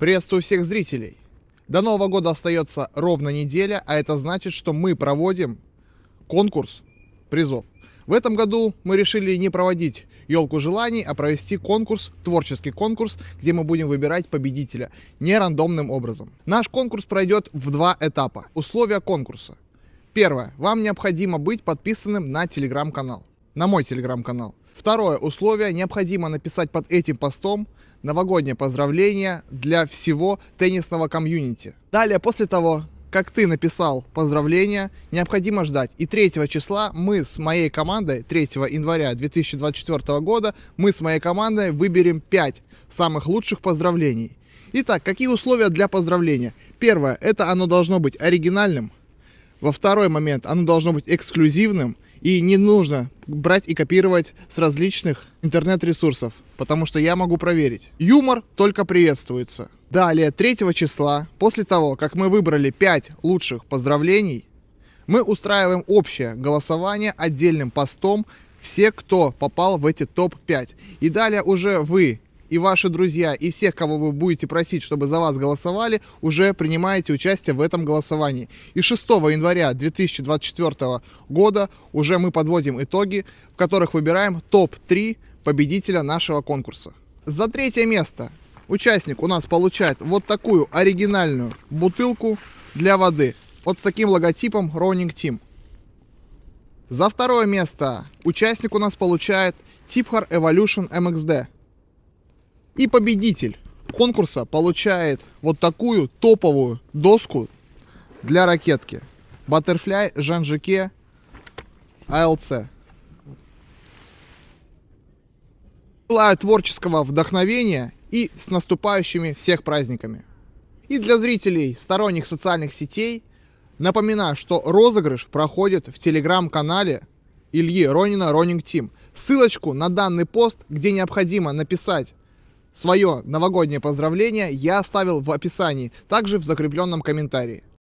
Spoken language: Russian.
Приветствую всех зрителей. До Нового года остается ровно неделя, а это значит, что мы проводим конкурс призов. В этом году мы решили не проводить елку желаний, а провести конкурс, творческий конкурс, где мы будем выбирать победителя не рандомным образом. Наш конкурс пройдет в два этапа. Условия конкурса. Первое. Вам необходимо быть подписанным на телеграм-канал на мой телеграм-канал. Второе условие. Необходимо написать под этим постом новогоднее поздравление для всего теннисного комьюнити. Далее, после того, как ты написал поздравление, необходимо ждать. И 3 числа мы с моей командой, 3 января 2024 года, мы с моей командой выберем 5 самых лучших поздравлений. Итак, какие условия для поздравления? Первое, это оно должно быть оригинальным. Во второй момент, оно должно быть эксклюзивным. И не нужно брать и копировать с различных интернет-ресурсов, потому что я могу проверить. Юмор только приветствуется. Далее, 3 числа, после того, как мы выбрали 5 лучших поздравлений, мы устраиваем общее голосование отдельным постом все, кто попал в эти топ-5. И далее уже вы и ваши друзья, и всех, кого вы будете просить, чтобы за вас голосовали, уже принимаете участие в этом голосовании. И 6 января 2024 года уже мы подводим итоги, в которых выбираем топ-3 победителя нашего конкурса. За третье место участник у нас получает вот такую оригинальную бутылку для воды. Вот с таким логотипом Running Team. За второе место участник у нас получает Tipher Evolution MXD. И победитель конкурса получает вот такую топовую доску для ракетки. баттерфляй jean АЛЦ. ALC. Желаю творческого вдохновения и с наступающими всех праздниками. И для зрителей сторонних социальных сетей напоминаю, что розыгрыш проходит в телеграм-канале Ильи Ронина Ронинг Тим. Ссылочку на данный пост, где необходимо написать Свое новогоднее поздравление я оставил в описании, также в закрепленном комментарии.